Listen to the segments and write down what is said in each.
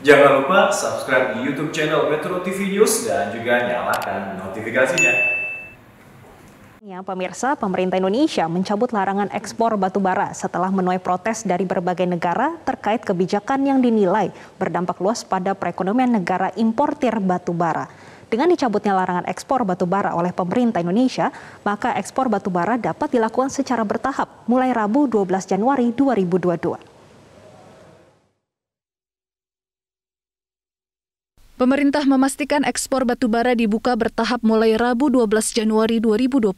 Jangan lupa subscribe di YouTube channel Metro TV News dan juga nyalakan notifikasinya. Ya, pemirsa, pemerintah Indonesia mencabut larangan ekspor batu bara setelah menuai protes dari berbagai negara terkait kebijakan yang dinilai berdampak luas pada perekonomian negara importir batu bara. Dengan dicabutnya larangan ekspor batu bara oleh pemerintah Indonesia, maka ekspor batu bara dapat dilakukan secara bertahap mulai Rabu 12 Januari 2022. Pemerintah memastikan ekspor batubara dibuka bertahap mulai Rabu 12 Januari 2022.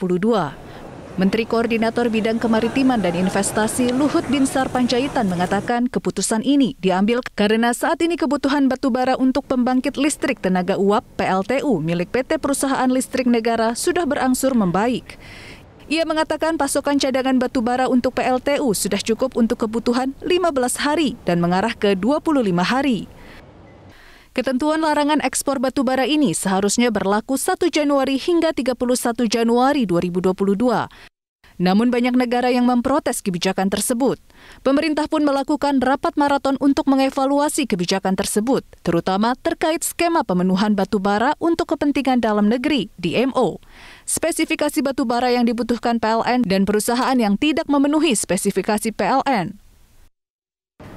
Menteri Koordinator Bidang Kemaritiman dan Investasi Luhut Binsar Panjaitan mengatakan keputusan ini diambil karena saat ini kebutuhan batubara untuk pembangkit listrik tenaga uap PLTU milik PT Perusahaan Listrik Negara sudah berangsur membaik. Ia mengatakan pasokan cadangan batubara untuk PLTU sudah cukup untuk kebutuhan 15 hari dan mengarah ke 25 hari. Ketentuan larangan ekspor batubara ini seharusnya berlaku 1 Januari hingga 31 Januari 2022. Namun banyak negara yang memprotes kebijakan tersebut. Pemerintah pun melakukan rapat maraton untuk mengevaluasi kebijakan tersebut, terutama terkait skema pemenuhan batubara untuk kepentingan dalam negeri, DMO. Spesifikasi batubara yang dibutuhkan PLN dan perusahaan yang tidak memenuhi spesifikasi PLN.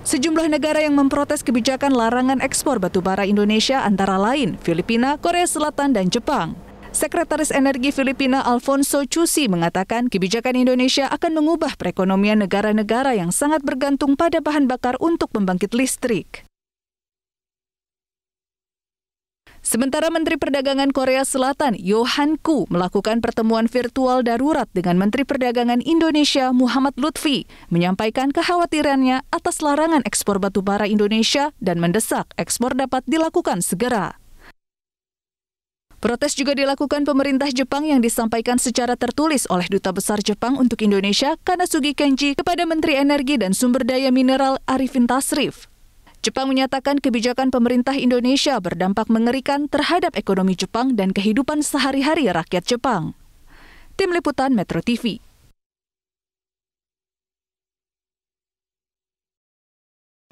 Sejumlah negara yang memprotes kebijakan larangan ekspor batubara Indonesia antara lain Filipina, Korea Selatan, dan Jepang. Sekretaris Energi Filipina Alfonso Cusi mengatakan kebijakan Indonesia akan mengubah perekonomian negara-negara yang sangat bergantung pada bahan bakar untuk pembangkit listrik. Sementara Menteri Perdagangan Korea Selatan, Yohan Ku, melakukan pertemuan virtual darurat dengan Menteri Perdagangan Indonesia, Muhammad Lutfi, menyampaikan kekhawatirannya atas larangan ekspor batu bara Indonesia dan mendesak ekspor dapat dilakukan segera. Protes juga dilakukan pemerintah Jepang yang disampaikan secara tertulis oleh Duta Besar Jepang untuk Indonesia, Kanasugi Kenji, kepada Menteri Energi dan Sumber Daya Mineral Arifin Tasrif. Jepang menyatakan kebijakan pemerintah Indonesia berdampak mengerikan terhadap ekonomi Jepang dan kehidupan sehari-hari rakyat Jepang. Tim Liputan Metro TV